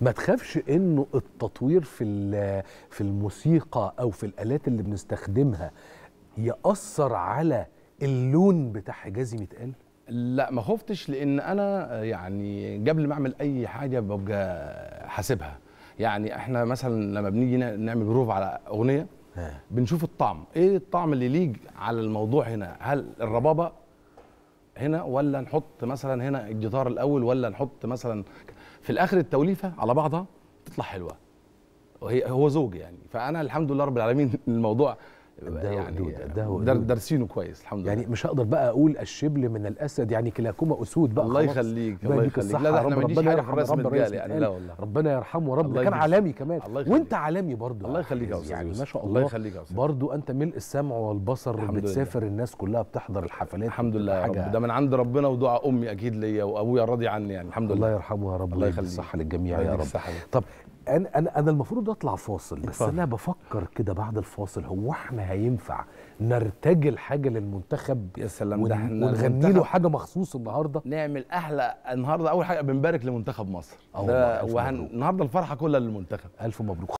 ما تخافش انه التطوير في في الموسيقى او في الالات اللي بنستخدمها ياثر على اللون بتاع حجازي متقال لا ما خفتش لان انا يعني قبل ما اعمل اي حاجه ببقى حاسبها يعني احنا مثلا لما بنيجي نعمل جروف على اغنيه بنشوف الطعم ايه الطعم اللي ليج على الموضوع هنا هل الربابه هنا ولا نحط مثلا هنا الجدار الاول ولا نحط مثلا في الاخر التوليفه على بعضها تطلع حلوه وهي هو زوج يعني فانا الحمد لله رب العالمين الموضوع يعني يعني دارسينه كويس الحمد يعني لله يعني مش هقدر بقى اقول الشبل من الاسد يعني كلاكما اسود بقى الله يخليك الله يخليك لا, لا احنا ربنا في الرسم الرجال يعني لا والله ربنا يرحمه رب كان عالمي كمان وانت عالمي برضه الله يخليك يا استاذ يعني ما شاء الله الله يخليك يا برضه انت ملء السمع والبصر بتسافر الناس كلها بتحضر الحفلات الحمد لله يا رب ده من عند ربنا ودعاء امي اكيد ليا وابويا راضي عني يعني الحمد لله الله يرحمه يا رب الله يخليك الصحه للجميع يا رب طب انا انا انا المفروض اطلع فاصل بس انا بفكر كده بعد الفاصل هو احنا هينفع نرتجل حاجه للمنتخب يا سلام ده احنا ونغني له حاجه مخصوص النهارده نعمل احلى النهارده اول حاجه بنبارك لمنتخب مصر ده وهن... النهارده الفرحه كلها للمنتخب الف مبروك